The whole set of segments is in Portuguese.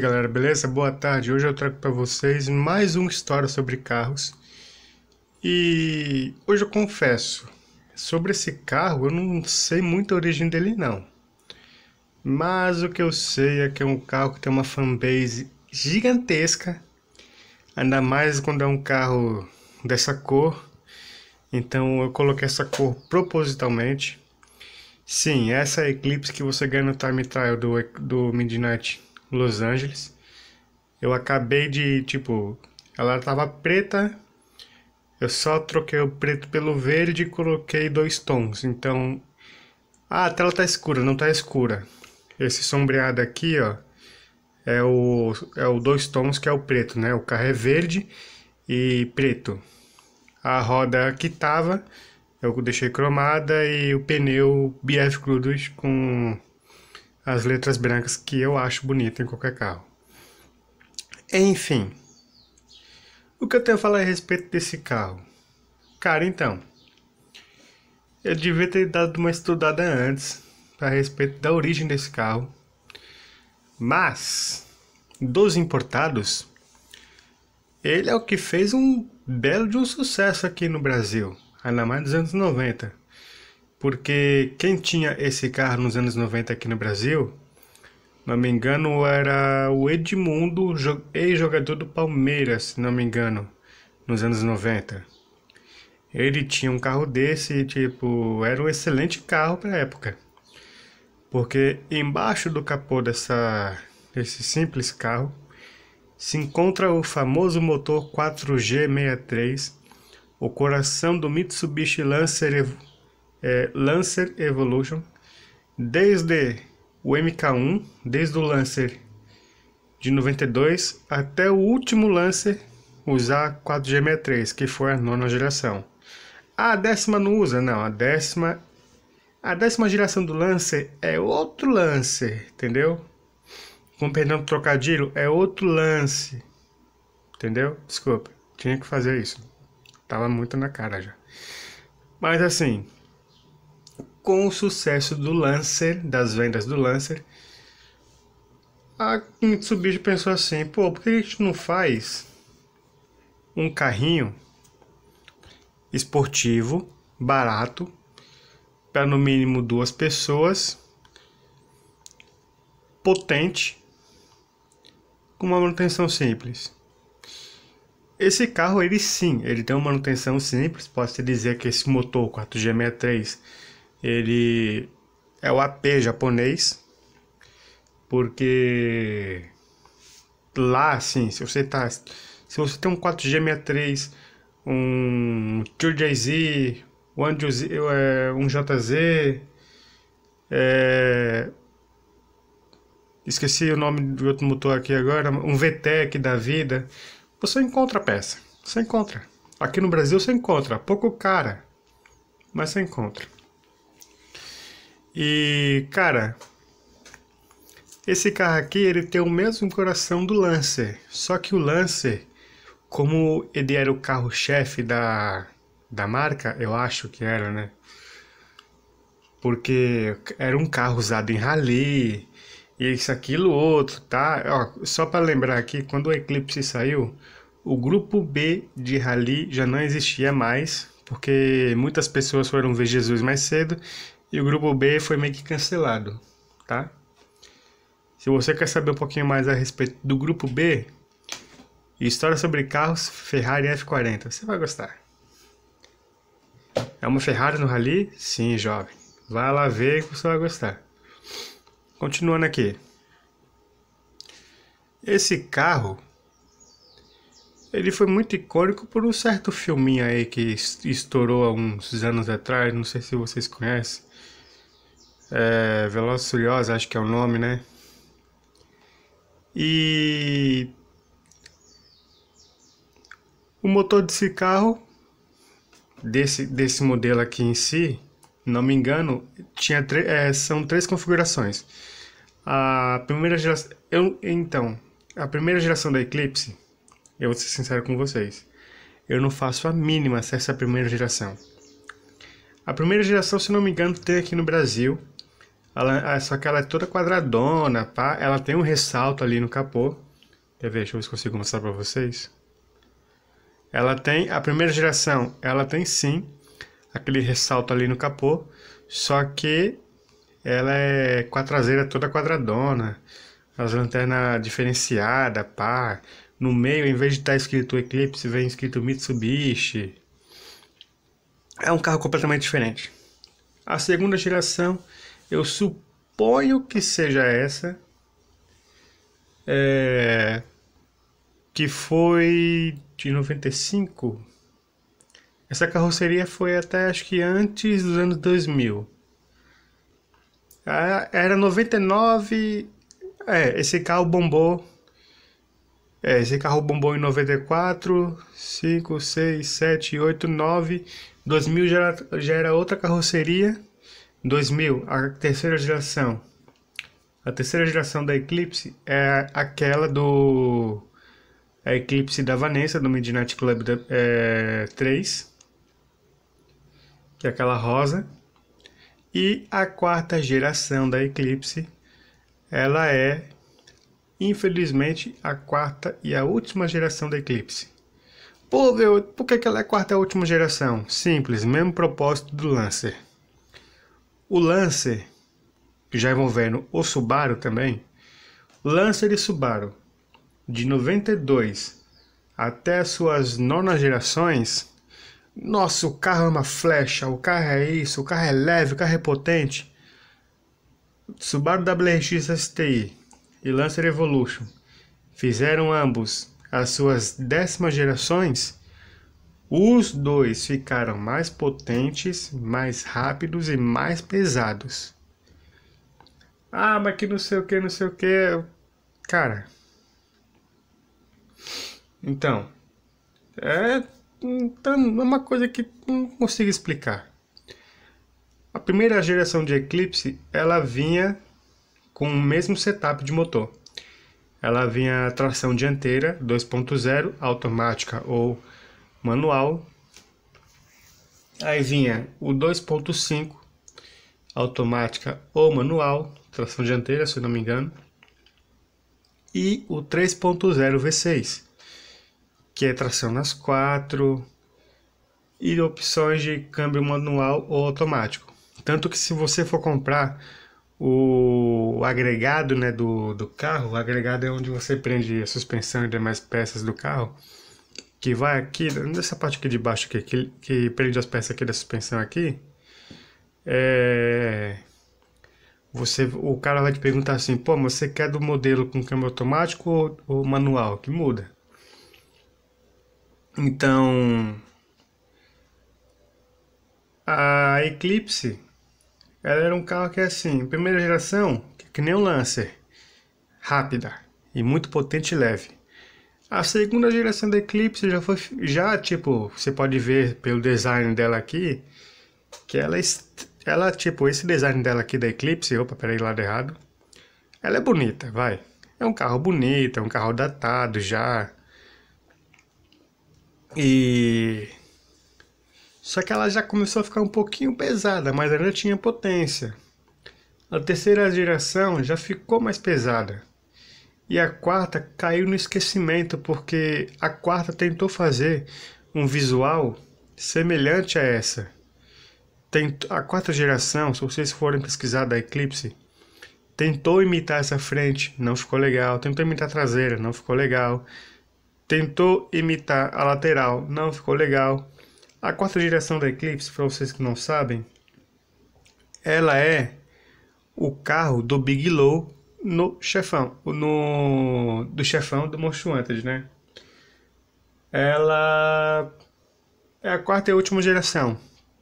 aí galera, beleza? Boa tarde. Hoje eu trago para vocês mais uma história sobre carros. E hoje eu confesso, sobre esse carro eu não sei muito a origem dele não. Mas o que eu sei é que é um carro que tem uma fanbase gigantesca. Ainda mais quando é um carro dessa cor. Então eu coloquei essa cor propositalmente. Sim, essa é a Eclipse que você ganha no Time Trial do, do Midnight Los Angeles. Eu acabei de, tipo, ela tava preta, eu só troquei o preto pelo verde e coloquei dois tons. Então, ah, a tela tá escura, não tá escura. Esse sombreado aqui, ó, é o, é o dois tons que é o preto, né? O carro é verde e preto. A roda que tava, eu deixei cromada e o pneu BF Crudos com as letras brancas que eu acho bonito em qualquer carro. Enfim, o que eu tenho a falar a respeito desse carro? Cara, então, eu devia ter dado uma estudada antes a respeito da origem desse carro, mas dos importados, ele é o que fez um belo de um sucesso aqui no Brasil, ainda mais nos anos 90 porque quem tinha esse carro nos anos 90 aqui no Brasil, não me engano, era o Edmundo, ex-jogador do Palmeiras, se não me engano, nos anos 90. Ele tinha um carro desse, tipo, era um excelente carro para época. Porque embaixo do capô dessa desse simples carro se encontra o famoso motor 4G63, o coração do Mitsubishi Lancer é, Lancer Evolution, desde o MK1, desde o Lancer de 92 até o último Lancer usar 4G63, que foi a nona geração. A décima não usa, não. A décima, a décima geração do Lancer é outro Lancer, entendeu? Com perdão do trocadilho, é outro lance. Entendeu? Desculpa, tinha que fazer isso. Tava muito na cara já. Mas assim, com o sucesso do Lancer, das vendas do Lancer, a Mitsubishi pensou assim: pô, por que a gente não faz um carrinho esportivo, barato, para no mínimo duas pessoas, potente, com uma manutenção simples? Esse carro, ele sim, ele tem uma manutenção simples, posso te dizer que esse motor 4G63 ele é o AP japonês, porque lá, assim, se você tá, se você tem um 4G63, um 2JZ, um, é, um JZ, é, esqueci o nome do outro motor aqui agora, um VTEC da vida, você encontra a peça, você encontra. Aqui no Brasil você encontra, pouco cara, mas você encontra. E, cara, esse carro aqui ele tem o mesmo coração do Lancer, só que o Lancer, como ele era o carro-chefe da, da marca, eu acho que era, né? Porque era um carro usado em rally, isso, aquilo, outro, tá? Ó, só para lembrar aqui, quando o Eclipse saiu, o grupo B de rally já não existia mais, porque muitas pessoas foram ver Jesus mais cedo e o grupo B foi meio que cancelado, tá? Se você quer saber um pouquinho mais a respeito do grupo B história sobre carros Ferrari F40, você vai gostar. É uma Ferrari no rally? Sim, jovem. Vai lá ver que você vai gostar. Continuando aqui. Esse carro ele foi muito icônico por um certo filminho aí que estourou há uns anos atrás, não sei se vocês conhecem é, acho que é o nome, né? E o motor desse carro, desse, desse modelo aqui em si, não me engano, tinha é, são três configurações. A primeira geração, eu, então, a primeira geração da Eclipse, eu vou ser sincero com vocês, eu não faço a mínima se essa primeira geração. A primeira geração, se não me engano, tem aqui no Brasil, ela, ah, só que ela é toda quadradona, pá. Ela tem um ressalto ali no capô. Quer ver? Deixa eu ver se consigo mostrar para vocês. Ela tem, a primeira geração, ela tem sim aquele ressalto ali no capô. Só que ela é com a traseira toda quadradona. As lanternas diferenciadas, pá. No meio, em vez de estar tá escrito Eclipse, vem escrito Mitsubishi. É um carro completamente diferente. A segunda geração eu suponho que seja essa. É, que foi de 95. Essa carroceria foi até acho que antes dos anos 2000. Ah, era 99. É, esse carro bombou. É, esse carro bombou em 94, 5, 6, 7, 8, 9. 2000 já era, já era outra carroceria. 2000, a terceira geração. A terceira geração da Eclipse é aquela do. A Eclipse da Vanessa, do Midnight Club da, é, 3, que é aquela rosa. E a quarta geração da Eclipse, ela é, infelizmente, a quarta e a última geração da Eclipse. Pô, meu, por que, que ela é a quarta e a última geração? Simples, mesmo propósito do Lancer. O Lancer, que já envolvendo o Subaru também, Lancer e Subaru, de 92 até suas nonas gerações, nossa, o carro é uma flecha, o carro é isso, o carro é leve, o carro é potente. Subaru WRX STI e Lancer Evolution fizeram ambos as suas décimas gerações os dois ficaram mais potentes, mais rápidos e mais pesados. Ah, mas que não sei o que, não sei o que. Cara. Então é, então. é uma coisa que não consigo explicar. A primeira geração de Eclipse ela vinha com o mesmo setup de motor. Ela vinha tração dianteira 2.0 automática ou manual. Aí vinha o 2.5, automática ou manual, tração dianteira, se não me engano. E o 3.0 V6, que é tração nas quatro e opções de câmbio manual ou automático. Tanto que se você for comprar o agregado né, do, do carro, o agregado é onde você prende a suspensão e demais peças do carro, que vai aqui, nessa parte aqui de baixo aqui, que, que prende as peças aqui da suspensão aqui, é, você, o cara vai te perguntar assim, pô, mas você quer do modelo com câmbio automático ou, ou manual? Que muda. Então, a Eclipse, ela era um carro que é assim, primeira geração, que, é que nem um Lancer, rápida e muito potente e leve. A segunda geração da Eclipse já foi, já tipo, você pode ver pelo design dela aqui, que ela, é ela tipo, esse design dela aqui da Eclipse, opa, peraí, lado errado, ela é bonita, vai. É um carro bonito, é um carro datado já. E... Só que ela já começou a ficar um pouquinho pesada, mas ela tinha potência. A terceira geração já ficou mais pesada e a quarta caiu no esquecimento porque a quarta tentou fazer um visual semelhante a essa. tent a quarta geração, se vocês forem pesquisar da Eclipse, tentou imitar essa frente, não ficou legal. Tentou imitar a traseira, não ficou legal. Tentou imitar a lateral, não ficou legal. A quarta geração da Eclipse, para vocês que não sabem, ela é o carro do Big Low no chefão, no do chefão do Monstro Hunter, né? Ela é a quarta e última geração.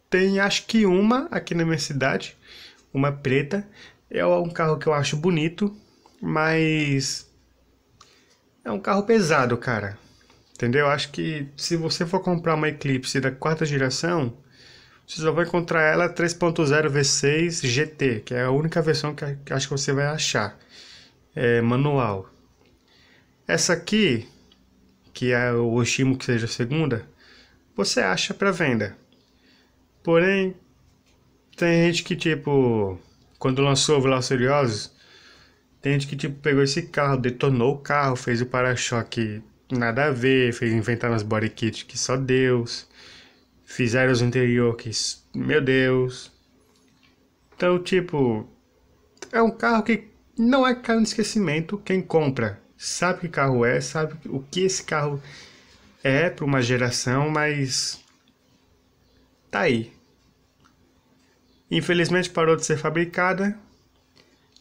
Tem acho que uma aqui na minha cidade, uma preta. É um carro que eu acho bonito, mas é um carro pesado, cara. Entendeu? Acho que se você for comprar uma Eclipse da quarta geração, você só vai encontrar ela 3.0 V6 GT, que é a única versão que acho que você vai achar é, manual. Essa aqui, que é o Oshimo que seja segunda, você acha para venda. Porém, tem gente que tipo, quando lançou o Velociriosos, tem gente que tipo pegou esse carro, detonou o carro, fez o para-choque nada a ver, fez inventar umas body que só Deus, fizeram os interiores, que meu Deus. Então, tipo, é um carro que não é caro no esquecimento. Quem compra sabe que carro é, sabe o que esse carro é para uma geração, mas tá aí. Infelizmente parou de ser fabricada.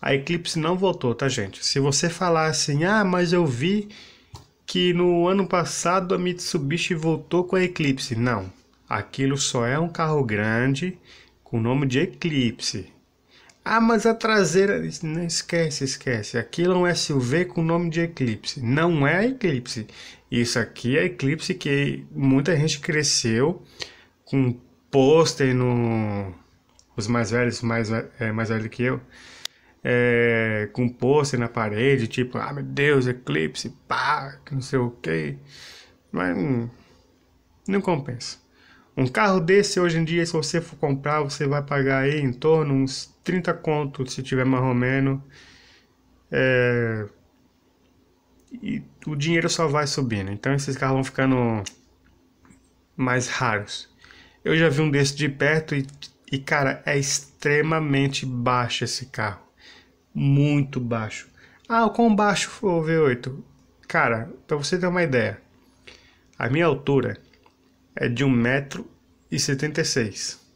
A Eclipse não voltou, tá, gente? Se você falar assim, ah, mas eu vi que no ano passado a Mitsubishi voltou com a Eclipse. Não, aquilo só é um carro grande com o nome de Eclipse. Ah, mas a traseira. Não esquece, esquece. Aquilo é um SUV com nome de Eclipse. Não é Eclipse. Isso aqui é Eclipse que muita gente cresceu com pôster no. Os mais velhos, mais, é, mais velho que eu. É, com pôster na parede, tipo, ah meu Deus, Eclipse, pá, não sei o que. Mas não, não compensa. Um carro desse hoje em dia, se você for comprar, você vai pagar aí em torno uns 30 conto se tiver mais menos. É... E o dinheiro só vai subindo. Então esses carros vão ficando mais raros. Eu já vi um desse de perto e, e cara, é extremamente baixo esse carro. Muito baixo. Ah, o quão baixo foi o V8? Cara, para você ter uma ideia, a minha altura é de 1,76m.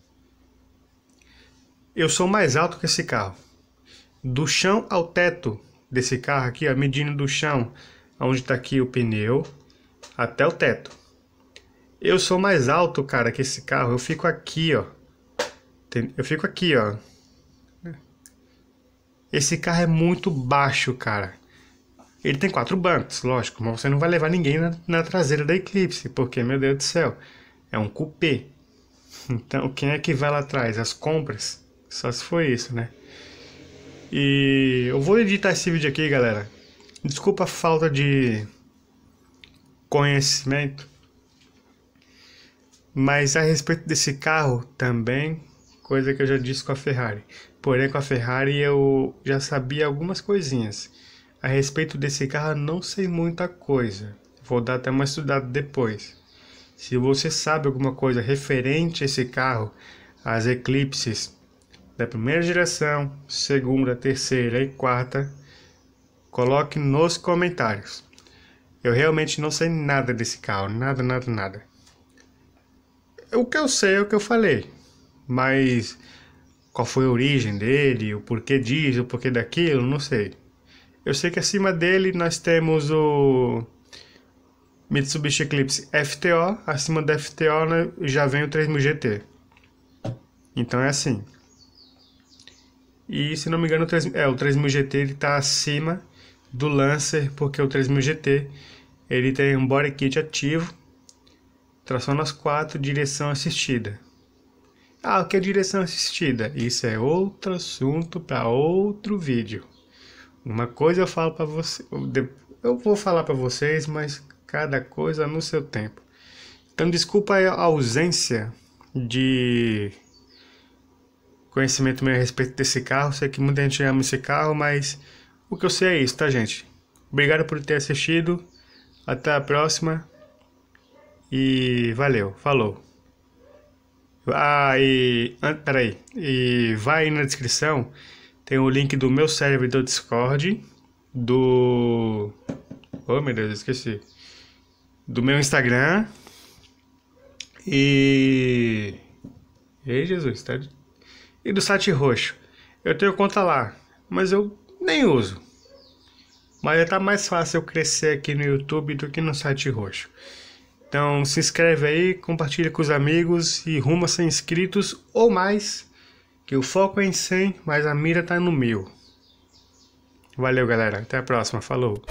Eu sou mais alto que esse carro. Do chão ao teto desse carro aqui, ó, medindo do chão, onde está aqui o pneu, até o teto. Eu sou mais alto, cara, que esse carro. Eu fico aqui, ó. Eu fico aqui, ó. Esse carro é muito baixo, cara. Ele tem quatro bancos, lógico, mas você não vai levar ninguém na, na, traseira da Eclipse, porque, meu Deus do céu, é um cupê. Então, quem é que vai lá atrás? As compras? Só se foi isso, né? E eu vou editar esse vídeo aqui, galera. Desculpa a falta de conhecimento. Mas a respeito desse carro também, coisa que eu já disse com a Ferrari. Porém, com a Ferrari eu já sabia algumas coisinhas. A respeito desse carro, não sei muita coisa. Vou dar até uma estudada depois. Se você sabe alguma coisa referente a esse carro, as eclipses, da primeira geração, segunda, terceira e quarta, coloque nos comentários. Eu realmente não sei nada desse carro, nada, nada, nada. O que eu sei é o que eu falei, mas qual foi a origem dele, o porquê disso, o porquê daquilo, não sei. Eu sei que acima dele nós temos o Mitsubishi Eclipse FTO, acima da FTO né, já vem o 3000 GT. Então é assim. E se não me engano, o 3000, é, o 3000 GT ele tá acima do Lancer, porque o 3000 GT ele tem um body kit ativo, tração nas quatro, direção assistida. Ah, o que é direção assistida? Isso é outro assunto para outro vídeo. Uma coisa eu falo para você, eu vou falar para vocês, mas cada coisa no seu tempo. Então, desculpa a ausência de conhecimento meu a respeito desse carro. Sei que muita gente ama esse carro, mas o que eu sei é isso, tá, gente? Obrigado por ter assistido. Até a próxima. E valeu, falou. Ah, e. Peraí. E vai na descrição. Tem o link do meu servidor Discord. Do. Oh, meu Deus, esqueci. Do meu Instagram. E. Ei, Jesus, tá e do site roxo. Eu tenho conta lá, mas eu nem uso. Mas tá mais fácil eu crescer aqui no YouTube do que no site roxo. Então se inscreve aí, compartilha com os amigos e rumo a 100 inscritos ou mais. Que o foco é em 100, mas a mira tá no mil. Valeu galera, até a próxima, falou!